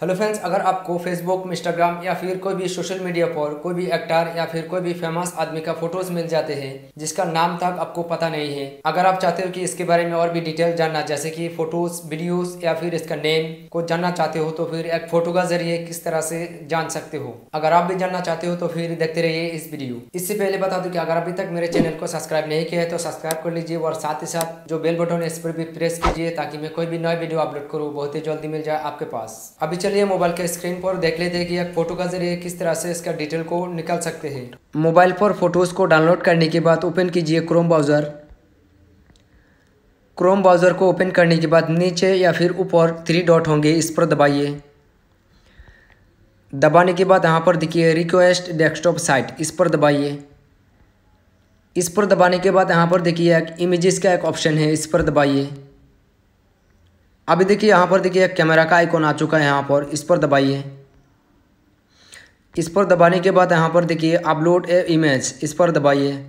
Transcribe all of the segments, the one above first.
hello friends अगर आपको Facebook Instagram या फिर कोई भी सोशल मीडिया पर कोई भी एक्टर या फिर कोई भी फेमस आदमी का फोटोज मिल जाते हैं जिसका नाम तक आपको पता नहीं है अगर आप चाहते हो कि इसके बारे में और भी डिटेल जानना जैसे कि फोटोज वीडियोस या फिर इसका नेम को जानना चाहते हो तो फिर एक फोटो का जरिए किस तरह से जान सकते हो अगर आप भी जानना चाहते हो तो फिर देखते रहिए इस वीडियो इससे पहले बता दो की अगर अभी तक मेरे चैनल को सब्सक्राइब नहीं किया है तो सब्सक्राइब कर लीजिए और साथ ही साथ जो बेल बटन है इस पर भी प्रेस कीजिए ताकि मैं कोई भी नया वीडियो अपलोड करूँ बहुत ही जल्दी मिल जाए आपके पास अभी चलिए मोबाइल के स्क्रीन पर देख लेते हैं कि एक फ़ोटो का जरिए किस तरह से इसका डिटेल को निकाल सकते हैं मोबाइल पर फ़ोटोज़ को डाउनलोड करने के बाद ओपन कीजिए क्रोम ब्राउज़र क्रोम ब्राउज़र को ओपन करने के बाद नीचे या फिर ऊपर थ्री डॉट होंगे इस पर दबाइए दबाने के बाद यहाँ पर देखिए रिक्वेस्ट डेस्कटॉप साइट इस पर दबाइए इस पर दबाने के बाद यहाँ पर देखिए एक इमेजेस का एक ऑप्शन है इस पर दबाइए अभी देखिए यहाँ पर देखिए कैमरा का आइकॉन आ चुका है यहाँ पर इस पर दबाइए इस पर दबाने के बाद यहाँ पर देखिए अपलोड ए इमेज इस पर दबाइए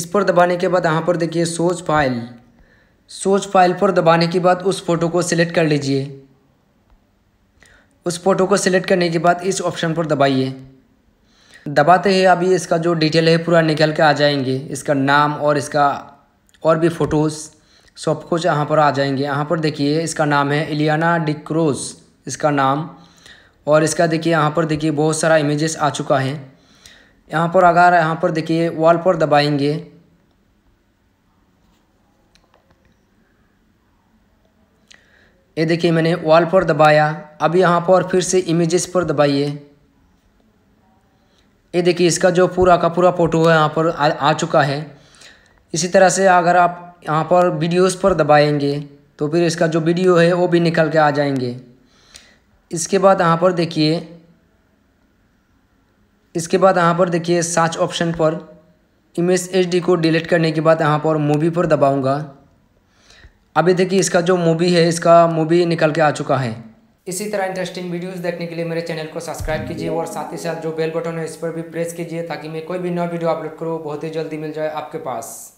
इस पर दबाने के बाद यहाँ पर देखिए सोच फाइल सोच फाइल पर दबाने के बाद उस फ़ोटो को सिलेक्ट कर लीजिए उस फ़ोटो को सिलेक्ट करने के बाद इस ऑप्शन पर दबाइए दबाते ही अभी इसका जो डिटेल है पूरा निकल के आ जाएंगे इसका नाम और इसका और भी फ़ोटोज़ सब कुछ यहाँ पर आ जाएंगे यहाँ पर देखिए इसका नाम है इलियाना डिक्रोज इसका नाम और इसका देखिए यहाँ पर देखिए बहुत सारा इमेजेस आ चुका है यहाँ पर अगर यहाँ पर देखिए वॉल पर दबाएंगे ये देखिए मैंने वॉल पर दबाया अभी यहाँ पर फिर से इमेजेस पर दबाइए ये देखिए इसका जो पूरा का पूरा फोटो है यहाँ पर आ, आ चुका है इसी तरह से अगर आप यहाँ पर वीडियोस पर दबाएंगे तो फिर इसका जो वीडियो है वो भी निकल के आ जाएंगे इसके बाद यहाँ पर देखिए इसके बाद यहाँ पर देखिए सर्च ऑप्शन पर इमेज एच को डिलीट करने के बाद यहाँ पर मूवी पर दबाऊँगा अभी देखिए इसका जो मूवी है इसका मूवी निकल के आ चुका है इसी तरह इंटरेस्टिंग वीडियोस देखने के लिए मेरे चैनल को सब्सक्राइब कीजिए और साथ ही साथ जो बेल बटन है इस पर भी प्रेस कीजिए ताकि मैं कोई भी नया वीडियो अपलोड करूँ बहुत ही जल्दी मिल जाए आपके पास